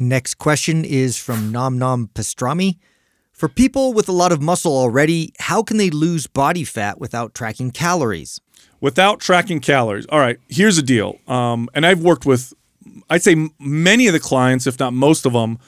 Next question is from Nom Nom Pastrami. For people with a lot of muscle already, how can they lose body fat without tracking calories? Without tracking calories. All right, here's the deal. Um, and I've worked with, I'd say many of the clients, if not most of them,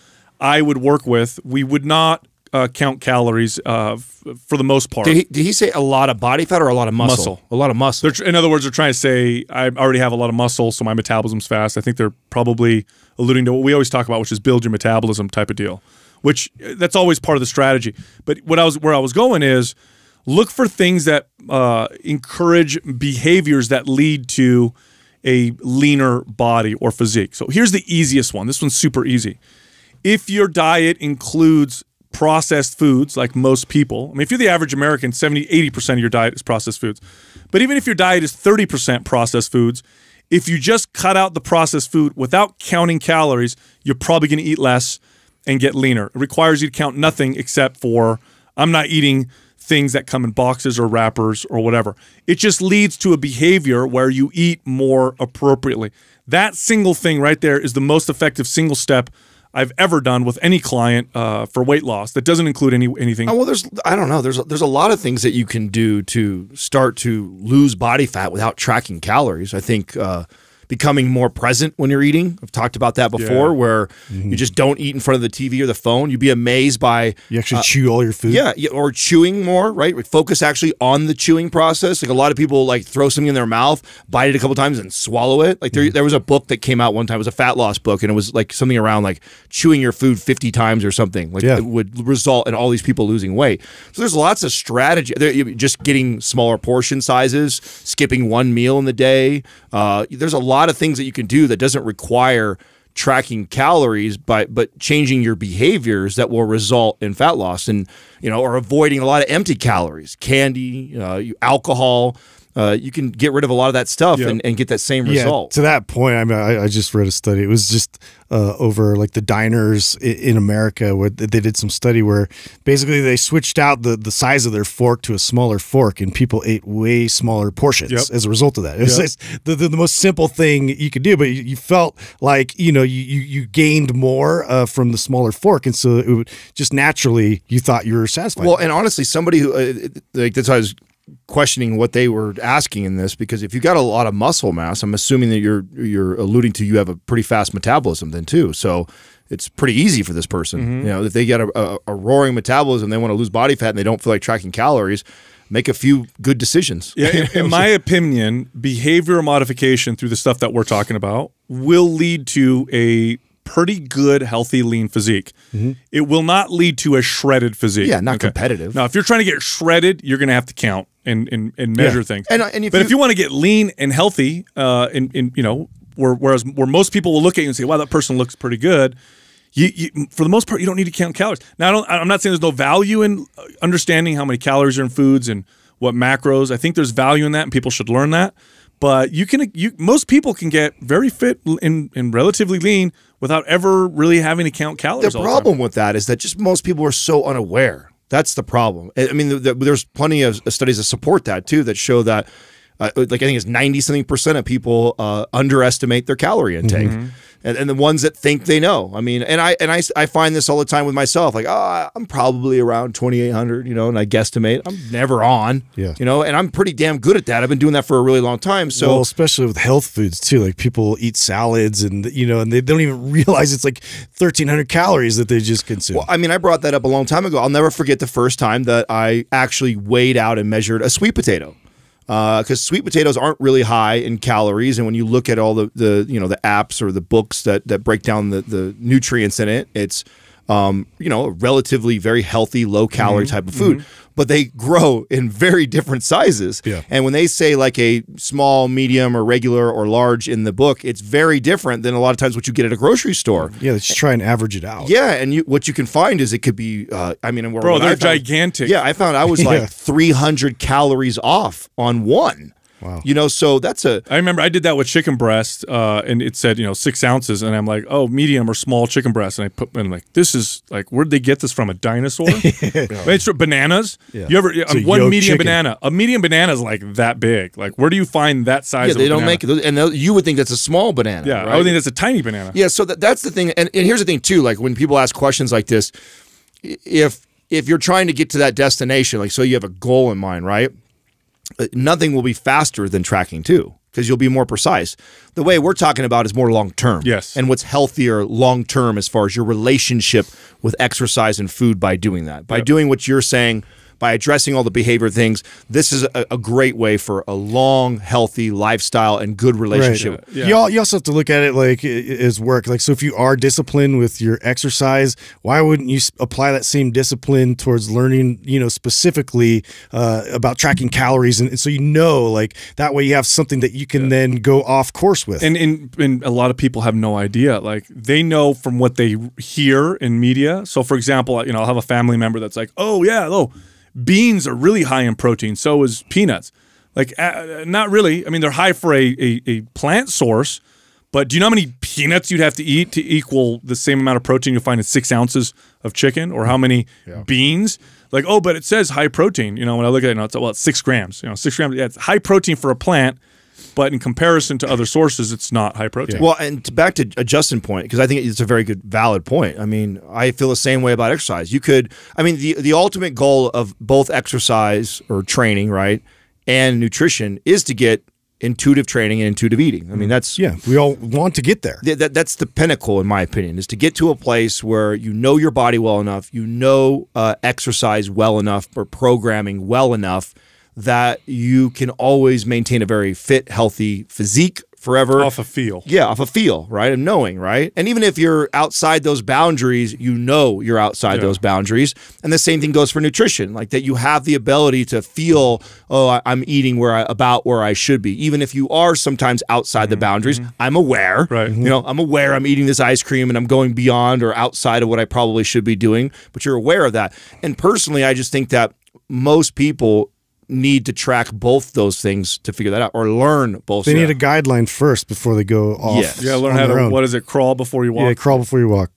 I would work with. We would not uh, count calories uh, for the most part. Did he, did he, say a lot of body fat or a lot of muscle? muscle. A lot of muscle. in other words, they're trying to say I already have a lot of muscle, so my metabolism's fast. I think they're probably alluding to what we always talk about, which is build your metabolism type of deal. Which uh, that's always part of the strategy. But what I was where I was going is look for things that uh, encourage behaviors that lead to a leaner body or physique. So here's the easiest one. This one's super easy. If your diet includes processed foods like most people. I mean, if you're the average American, 70, 80% of your diet is processed foods. But even if your diet is 30% processed foods, if you just cut out the processed food without counting calories, you're probably going to eat less and get leaner. It requires you to count nothing except for I'm not eating things that come in boxes or wrappers or whatever. It just leads to a behavior where you eat more appropriately. That single thing right there is the most effective single step I've ever done with any client uh, for weight loss that doesn't include any anything. Oh, well, there's I don't know. There's there's a lot of things that you can do to start to lose body fat without tracking calories. I think uh, becoming more present when you're eating. I've talked about that before, yeah. where mm -hmm. you just don't eat in front of the TV or the phone. You'd be amazed by you actually uh, chew all your food. Yeah, or chewing more. Right, focus actually on the chewing process. Like a lot of people like throw something in their mouth, bite it a couple times, and swallow it. Like there, mm -hmm. there was a book that came out one time. It was a fat loss book, and it was like something around like chewing your food 50 times or something. Like yeah. it would result in all these people losing weight. So there's lots of strategy. Just getting smaller portion sizes, skipping one meal in the day. Uh, there's a lot of things that you can do that doesn't require tracking calories but but changing your behaviors that will result in fat loss and you know or avoiding a lot of empty calories candy uh, alcohol uh, you can get rid of a lot of that stuff yep. and, and, get that same result. Yeah, to that point, I mean, I, I, just read a study. It was just uh, over like the diners in, in, America where they did some study where basically they switched out the, the size of their fork to a smaller fork and people ate way smaller portions yep. as a result of that. It was yep. the, the, the, most simple thing you could do, but you, you felt like, you know, you, you, gained more uh, from the smaller fork. And so it would just naturally, you thought you were satisfied. Well, and honestly, somebody who, uh, like that's how I was questioning what they were asking in this because if you got a lot of muscle mass, I'm assuming that you're you're alluding to you have a pretty fast metabolism then too. So it's pretty easy for this person. Mm -hmm. You know, if they get a, a, a roaring metabolism, they want to lose body fat and they don't feel like tracking calories. Make a few good decisions. Yeah, in, in my opinion, behavioral modification through the stuff that we're talking about will lead to a pretty good, healthy, lean physique. Mm -hmm. It will not lead to a shredded physique. Yeah, not okay. competitive. Now, if you're trying to get shredded, you're going to have to count and and, and measure yeah. things. And, and if but you, if you want to get lean and healthy, uh, in in you know, where, whereas where most people will look at you and say, "Wow, that person looks pretty good." You, you, for the most part, you don't need to count calories. Now, I don't, I'm not saying there's no value in uh, understanding how many calories are in foods and what macros. I think there's value in that, and people should learn that but you can you most people can get very fit and, and relatively lean without ever really having to count calories. The problem with that is that just most people are so unaware. That's the problem. I mean, there's plenty of studies that support that too, that show that uh, like I think it's 90 something percent of people uh, underestimate their calorie intake. Mm-hmm. And, and, the ones that think they know. I mean, and I and I, I find this all the time with myself. Like, oh, I'm probably around 2,800, you know, and I guesstimate. I'm never on, yeah, you know, and I'm pretty damn good at that. I've been doing that for a really long time. So, well, especially with health foods too. Like people eat salads, and you know, and they don't even realize it's like 1,300 calories that they just consume. Well, I mean, I brought that up a long time ago. I'll never forget the first time that I actually weighed out and measured a sweet potato because uh, sweet potatoes aren't really high in calories. And when you look at all the, the you know the apps or the books that that break down the the nutrients in it, it's um, you know, relatively very healthy, low calorie mm -hmm. type of food. Mm -hmm. But they grow in very different sizes. Yeah. And when they say like a small, medium, or regular or large in the book, it's very different than a lot of times what you get at a grocery store. Yeah, let's try and average it out. Yeah, and you, what you can find is it could be, uh, I mean, bro, they're found, gigantic. Yeah, I found I was like yeah. 300 calories off on one. Wow. You know, so that's a. I remember I did that with chicken breast, uh, and it said you know six ounces, and I'm like, oh, medium or small chicken breast, and I put and I'm like, this is like, where'd they get this from? A dinosaur? it's bananas. Yeah. You ever uh, one medium chicken. banana? A medium banana is like that big. Like, where do you find that size? Yeah, they don't banana? make it, and you would think that's a small banana. Yeah, right? I would think that's a tiny banana. Yeah, so that, that's the thing, and, and here's the thing too. Like when people ask questions like this, if if you're trying to get to that destination, like so you have a goal in mind, right? Uh, nothing will be faster than tracking too, because you'll be more precise. The way we're talking about is more long term. Yes. And what's healthier long term as far as your relationship with exercise and food by doing that. By yep. doing what you're saying, by addressing all the behavior things, this is a, a great way for a long, healthy lifestyle and good relationship. Right. Yeah. Yeah. You, also have to look at it like as work. Like, so if you are disciplined with your exercise, why wouldn't you apply that same discipline towards learning, you know, specifically uh, about tracking calories? And, and, so you know, like, that way you have something that you can yeah. then go off course with. And, and, and a lot of people have no idea. Like, they know from what they hear in media. So, for example, you know, I'll have a family member that's like, oh, yeah, oh, Beans are really high in protein. So is peanuts. Like, uh, not really. I mean, they're high for a, a, a, plant source, but do you know how many peanuts you'd have to eat to equal the same amount of protein you'll find in six ounces of chicken or how many yeah. beans? Like, oh, but it says high protein. You know, when I look at it, you know, it's, well, it's six grams. You know, six grams. Yeah, it's high protein for a plant – but in comparison to other sources, it's not high protein. Yeah. Well, and to, back to a Justin point, because I think it's a very good, valid point. I mean, I feel the same way about exercise. You could, I mean, the, the ultimate goal of both exercise or training, right, and nutrition is to get intuitive training and intuitive eating. I mean, that's mm. yeah, we all want to get there. Th that, that's the pinnacle, in my opinion, is to get to a place where you know your body well enough, you know uh, exercise well enough, or programming well enough that you can always maintain a very fit, healthy physique forever. Off a of feel. Yeah, off a of feel, right? And knowing, right? And even if you're outside those boundaries, you know you're outside yeah. those boundaries. And the same thing goes for nutrition, like that you have the ability to feel, oh, I, am eating where I about where I should be. Even if you are sometimes outside the mm-hmm. boundaries, mm-hmm. I'm aware. Right. You know, I'm aware I'm eating this ice cream and I'm going beyond or outside of what I probably should be doing, but you're aware of that. And personally, I just think that most people need to track both those things to figure that out or learn both. They need out. a guideline first before they go off. Yes. Yeah, learn how to, own. what is it, crawl before you walk? Yeah, crawl before you walk.